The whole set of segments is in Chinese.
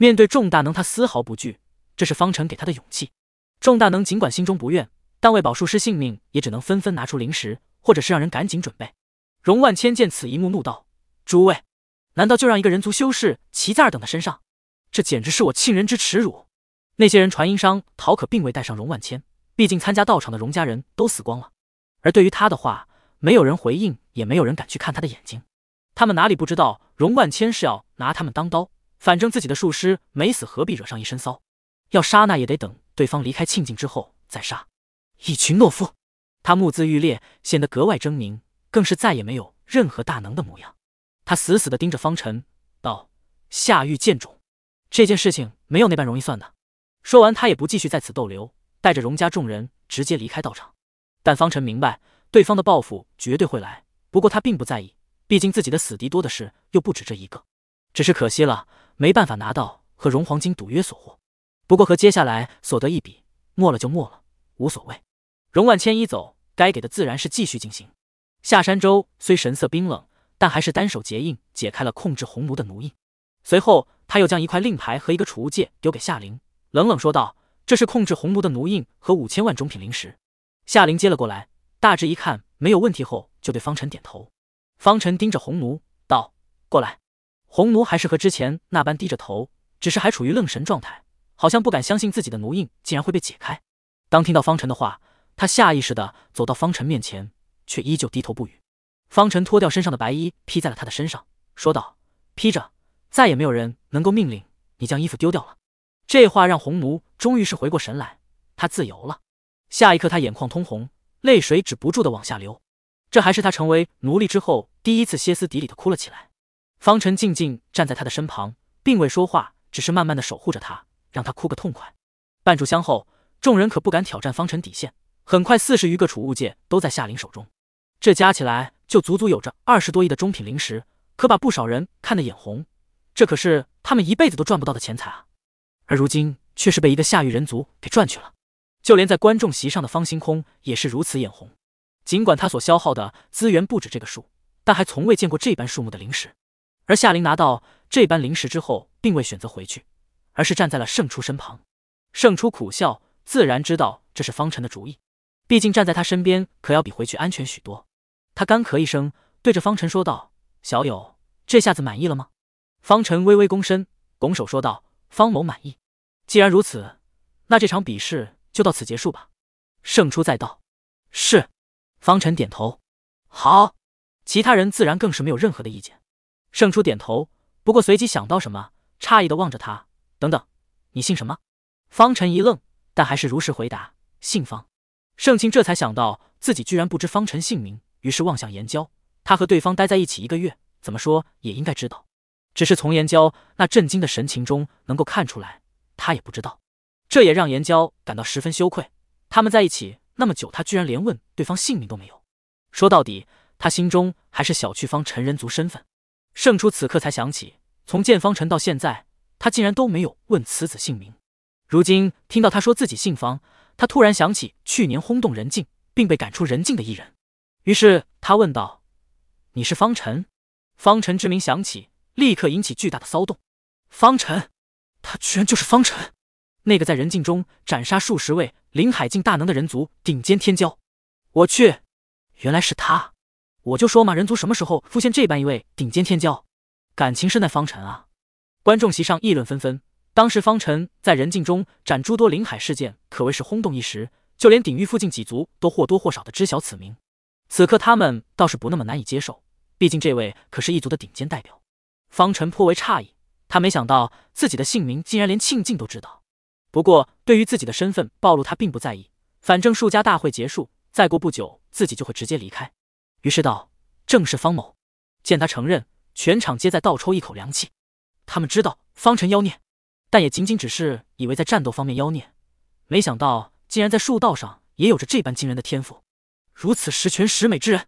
面对众大能，他丝毫不惧，这是方辰给他的勇气。众大能尽管心中不愿，但为保术师性命，也只能纷纷拿出灵石，或者是让人赶紧准备。荣万千见此一幕，怒道：“诸位，难道就让一个人族修士骑在二等的身上？这简直是我庆人之耻辱！”那些人传音商陶可并未带上荣万千，毕竟参加道场的荣家人都死光了。而对于他的话，没有人回应，也没有人敢去看他的眼睛。他们哪里不知道荣万千是要拿他们当刀？反正自己的术师没死，何必惹上一身骚？要杀那也得等对方离开庆境之后再杀。一群懦夫！他目眦欲裂，显得格外狰狞，更是再也没有任何大能的模样。他死死地盯着方辰，道：“下狱见种，这件事情没有那般容易算的。”说完，他也不继续在此逗留，带着荣家众人直接离开道场。但方辰明白，对方的报复绝对会来。不过他并不在意，毕竟自己的死敌多的是，又不止这一个。只是可惜了。没办法拿到和融黄金赌约所获，不过和接下来所得一比，没了就没了，无所谓。荣万千一走，该给的自然是继续进行。夏山周虽神色冰冷，但还是单手结印解开了控制红奴的奴印。随后，他又将一块令牌和一个储物戒丢给夏灵，冷冷说道：“这是控制红奴的奴印和五千万种品灵石。”夏灵接了过来，大致一看没有问题后，就对方辰点头。方辰盯着红奴，道：“过来。”红奴还是和之前那般低着头，只是还处于愣神状态，好像不敢相信自己的奴印竟然会被解开。当听到方辰的话，他下意识的走到方辰面前，却依旧低头不语。方辰脱掉身上的白衣，披在了他的身上，说道：“披着，再也没有人能够命令你将衣服丢掉了。”这话让红奴终于是回过神来，他自由了。下一刻，他眼眶通红，泪水止不住的往下流，这还是他成为奴隶之后第一次歇斯底里的哭了起来。方辰静静站在他的身旁，并未说话，只是慢慢的守护着他，让他哭个痛快。半炷香后，众人可不敢挑战方辰底线。很快，四十余个储物戒都在夏琳手中，这加起来就足足有着二十多亿的中品灵石，可把不少人看得眼红。这可是他们一辈子都赚不到的钱财啊！而如今却是被一个夏域人族给赚去了。就连在观众席上的方星空也是如此眼红，尽管他所消耗的资源不止这个数，但还从未见过这般数目的灵石。而夏琳拿到这般灵石之后，并未选择回去，而是站在了胜出身旁。胜出苦笑，自然知道这是方辰的主意，毕竟站在他身边可要比回去安全许多。他干咳一声，对着方辰说道：“小友，这下子满意了吗？”方辰微微躬身，拱手说道：“方某满意。既然如此，那这场比试就到此结束吧。”胜出再道：“是。”方辰点头：“好。”其他人自然更是没有任何的意见。盛初点头，不过随即想到什么，诧异的望着他：“等等，你姓什么？”方辰一愣，但还是如实回答：“姓方。”盛清这才想到自己居然不知方辰姓名，于是望向颜娇。他和对方待在一起一个月，怎么说也应该知道。只是从颜娇那震惊的神情中能够看出来，他也不知道。这也让颜娇感到十分羞愧。他们在一起那么久，他居然连问对方姓名都没有。说到底，他心中还是小觑方陈人族身份。胜初此刻才想起，从见方辰到现在，他竟然都没有问此子姓名。如今听到他说自己姓方，他突然想起去年轰动人境并被赶出人境的一人，于是他问道：“你是方辰？”方辰之名响起，立刻引起巨大的骚动。方辰，他居然就是方辰，那个在人境中斩杀数十位林海境大能的人族顶尖天骄！我去，原来是他。我就说嘛，人族什么时候出现这般一位顶尖天骄？感情是那方辰啊！观众席上议论纷纷。当时方辰在人境中斩诸多灵海事件，可谓是轰动一时，就连鼎域附近几族都或多或少的知晓此名。此刻他们倒是不那么难以接受，毕竟这位可是一族的顶尖代表。方辰颇为诧异，他没想到自己的姓名竟然连庆敬都知道。不过对于自己的身份暴露，他并不在意，反正数家大会结束，再过不久自己就会直接离开。于是道：“正是方某。”见他承认，全场皆在倒抽一口凉气。他们知道方辰妖孽，但也仅仅只是以为在战斗方面妖孽，没想到竟然在术道上也有着这般惊人的天赋。如此十全十美之人，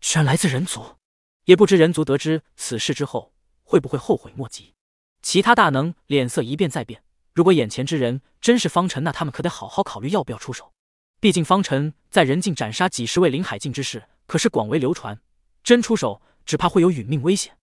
居然来自人族，也不知人族得知此事之后会不会后悔莫及。其他大能脸色一变再变。如果眼前之人真是方辰，那他们可得好好考虑要不要出手。毕竟方辰在人境斩杀几十位林海境之事。可是广为流传，真出手只怕会有殒命危险。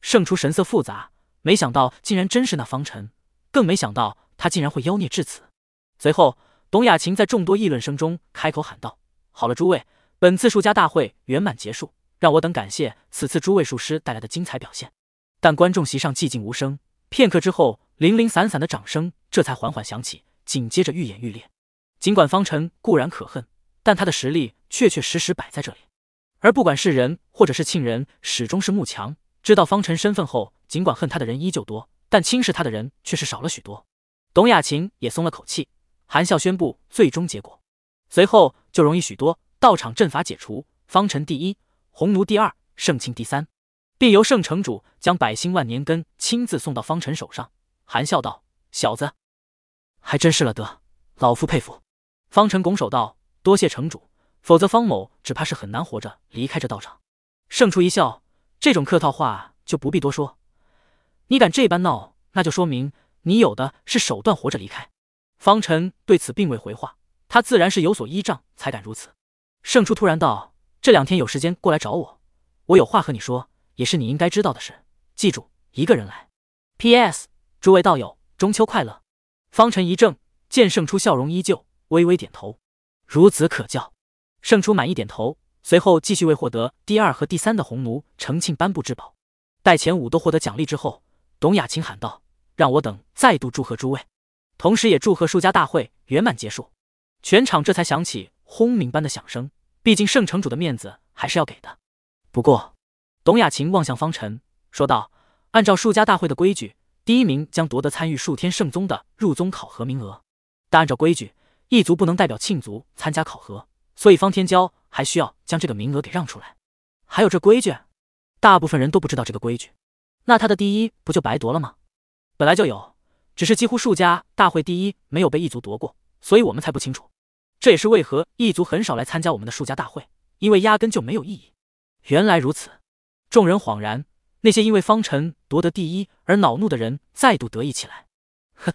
胜出神色复杂，没想到竟然真是那方辰，更没想到他竟然会妖孽至此。随后，董雅琴在众多议论声中开口喊道：“好了，诸位，本次术家大会圆满结束，让我等感谢此次诸位术师带来的精彩表现。”但观众席上寂静无声，片刻之后，零零散散的掌声这才缓缓响起，紧接着愈演愈烈。尽管方辰固然可恨，但他的实力确确实实摆在这里。而不管是人或者是庆人，始终是慕强。知道方辰身份后，尽管恨他的人依旧多，但轻视他的人却是少了许多。董雅琴也松了口气，含笑宣布最终结果，随后就容易许多。道场阵法解除，方辰第一，红奴第二，圣庆第三，并由圣城主将百星万年根亲自送到方辰手上，含笑道：“小子，还真是了得，老夫佩服。”方辰拱手道：“多谢城主。”否则，方某只怕是很难活着离开这道场。胜出一笑，这种客套话就不必多说。你敢这般闹，那就说明你有的是手段活着离开。方辰对此并未回话，他自然是有所依仗才敢如此。胜出突然道：“这两天有时间过来找我，我有话和你说，也是你应该知道的事。记住，一个人来。” P.S. 诸位道友，中秋快乐。方辰一怔，见胜出笑容依旧，微微点头：“孺子可教。”胜出满意点头，随后继续为获得第二和第三的红奴成庆颁布至宝。待前五都获得奖励之后，董雅琴喊道：“让我等再度祝贺诸位，同时也祝贺数家大会圆满结束。”全场这才响起轰鸣般的响声。毕竟圣城主的面子还是要给的。不过，董雅琴望向方辰，说道：“按照数家大会的规矩，第一名将夺得参与数天圣宗的入宗考核名额。但按照规矩，一族不能代表庆族参加考核。”所以方天骄还需要将这个名额给让出来。还有这规矩，大部分人都不知道这个规矩，那他的第一不就白夺了吗？本来就有，只是几乎数家大会第一没有被异族夺过，所以我们才不清楚。这也是为何异族很少来参加我们的数家大会，因为压根就没有意义。原来如此，众人恍然。那些因为方辰夺得第一而恼怒的人再度得意起来。哼，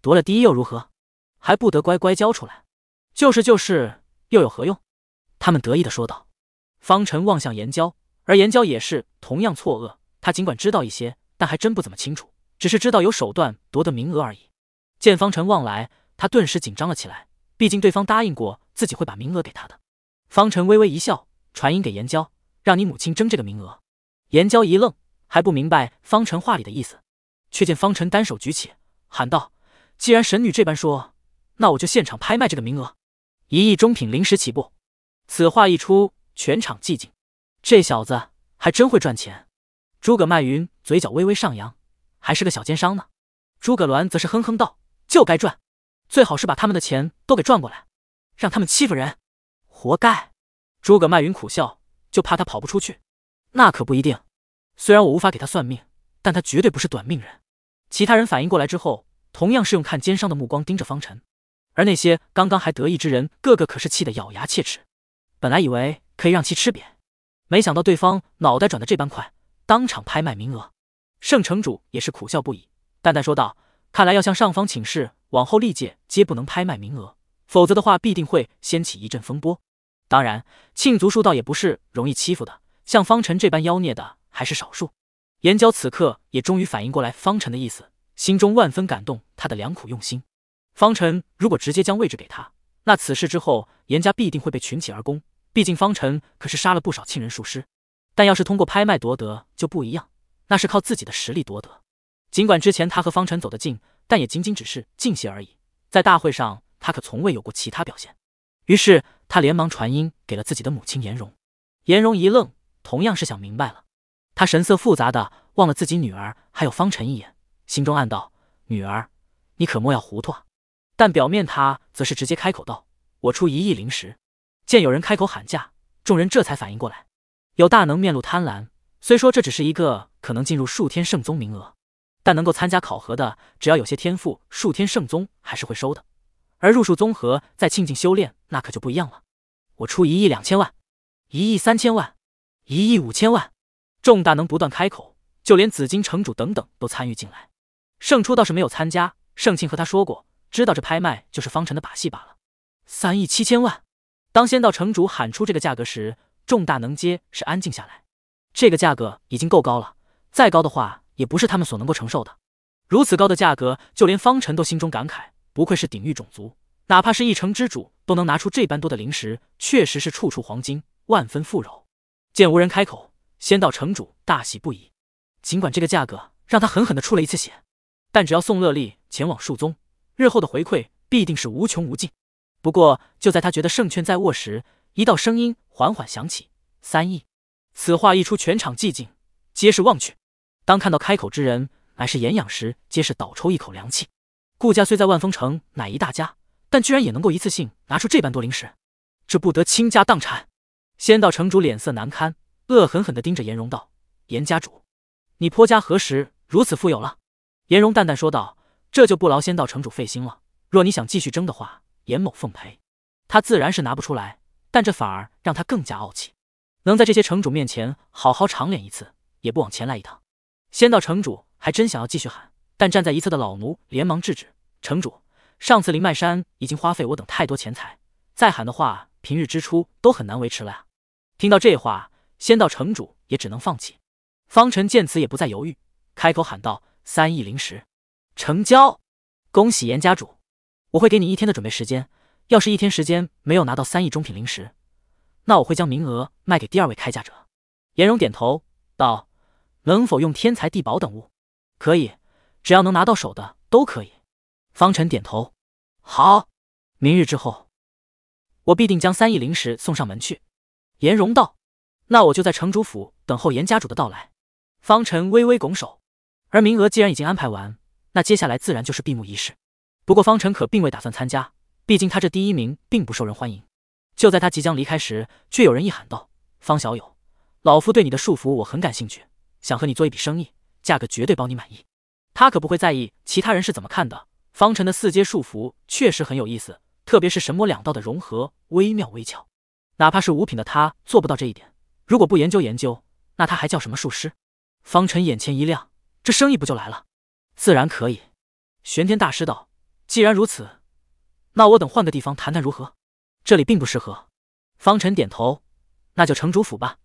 夺了第一又如何？还不得乖乖交出来？就是就是。又有何用？他们得意地说道。方辰望向严娇，而严娇也是同样错愕。他尽管知道一些，但还真不怎么清楚，只是知道有手段夺得名额而已。见方辰望来，他顿时紧张了起来。毕竟对方答应过自己会把名额给他的。方辰微微一笑，传音给严娇：“让你母亲争这个名额。”严娇一愣，还不明白方辰话里的意思，却见方辰单手举起，喊道：“既然神女这般说，那我就现场拍卖这个名额。”一亿中品灵石起步，此话一出，全场寂静。这小子还真会赚钱。诸葛麦云嘴角微微上扬，还是个小奸商呢。诸葛鸾则是哼哼道：“就该赚，最好是把他们的钱都给赚过来，让他们欺负人，活该。”诸葛麦云苦笑，就怕他跑不出去。那可不一定。虽然我无法给他算命，但他绝对不是短命人。其他人反应过来之后，同样是用看奸商的目光盯着方辰。而那些刚刚还得意之人，个个可是气得咬牙切齿。本来以为可以让其吃瘪，没想到对方脑袋转的这般快，当场拍卖名额。圣城主也是苦笑不已，淡淡说道：“看来要向上方请示，往后历届皆不能拍卖名额，否则的话必定会掀起一阵风波。”当然，庆族叔倒也不是容易欺负的，像方辰这般妖孽的还是少数。颜娇此刻也终于反应过来方辰的意思，心中万分感动他的良苦用心。方辰如果直接将位置给他，那此事之后，严家必定会被群起而攻。毕竟方辰可是杀了不少亲人术师。但要是通过拍卖夺得就不一样，那是靠自己的实力夺得。尽管之前他和方辰走得近，但也仅仅只是近些而已。在大会上，他可从未有过其他表现。于是他连忙传音给了自己的母亲颜蓉。颜蓉一愣，同样是想明白了。他神色复杂的望了自己女儿还有方辰一眼，心中暗道：女儿，你可莫要糊涂啊！但表面他则是直接开口道：“我出一亿灵石。”见有人开口喊价，众人这才反应过来。有大能面露贪婪，虽说这只是一个可能进入数天圣宗名额，但能够参加考核的，只要有些天赋，数天圣宗还是会收的。而入数综合在庆境修炼，那可就不一样了。我出一亿两千万，一亿三千万，一亿五千万，众大能不断开口，就连紫金城主等等都参与进来。胜初倒是没有参加，盛庆和他说过。知道这拍卖就是方辰的把戏罢了。三亿七千万，当仙道城主喊出这个价格时，众大能皆是安静下来。这个价格已经够高了，再高的话也不是他们所能够承受的。如此高的价格，就连方辰都心中感慨：不愧是鼎域种族，哪怕是一城之主都能拿出这般多的灵石，确实是处处黄金，万分富饶。见无人开口，仙道城主大喜不已。尽管这个价格让他狠狠的出了一次血，但只要宋乐丽前往树宗。日后的回馈必定是无穷无尽。不过就在他觉得胜券在握时，一道声音缓缓响起：“三亿。”此话一出，全场寂静，皆是望去。当看到开口之人乃是颜养时，皆是倒抽一口凉气。顾家虽在万丰城乃一大家，但居然也能够一次性拿出这般多零食，这不得倾家荡产？仙道城主脸色难堪，恶狠狠地盯着颜荣道：“颜家主，你颇家何时如此富有了？”颜荣淡淡说道。这就不劳仙道城主费心了。若你想继续争的话，严某奉陪。他自然是拿不出来，但这反而让他更加傲气。能在这些城主面前好好长脸一次，也不枉前来一趟。仙道城主还真想要继续喊，但站在一侧的老奴连忙制止：“城主，上次灵脉山已经花费我等太多钱财，再喊的话，平日支出都很难维持了呀。”听到这话，仙道城主也只能放弃。方辰见此也不再犹豫，开口喊道：“三亿灵石。”成交，恭喜严家主，我会给你一天的准备时间。要是一天时间没有拿到三亿中品灵石，那我会将名额卖给第二位开价者。严荣点头道：“能否用天才地宝等物？可以，只要能拿到手的都可以。”方辰点头：“好，明日之后，我必定将三亿灵石送上门去。”颜荣道：“那我就在城主府等候严家主的到来。”方辰微微拱手，而名额既然已经安排完。那接下来自然就是闭幕仪式，不过方辰可并未打算参加，毕竟他这第一名并不受人欢迎。就在他即将离开时，却有人一喊道：“方小友，老夫对你的束缚我很感兴趣，想和你做一笔生意，价格绝对包你满意。”他可不会在意其他人是怎么看的。方辰的四阶束缚确实很有意思，特别是神魔两道的融合，微妙微巧。哪怕是五品的他做不到这一点，如果不研究研究，那他还叫什么术师？方辰眼前一亮，这生意不就来了？自然可以，玄天大师道。既然如此，那我等换个地方谈谈如何？这里并不适合。方辰点头，那就城主府吧。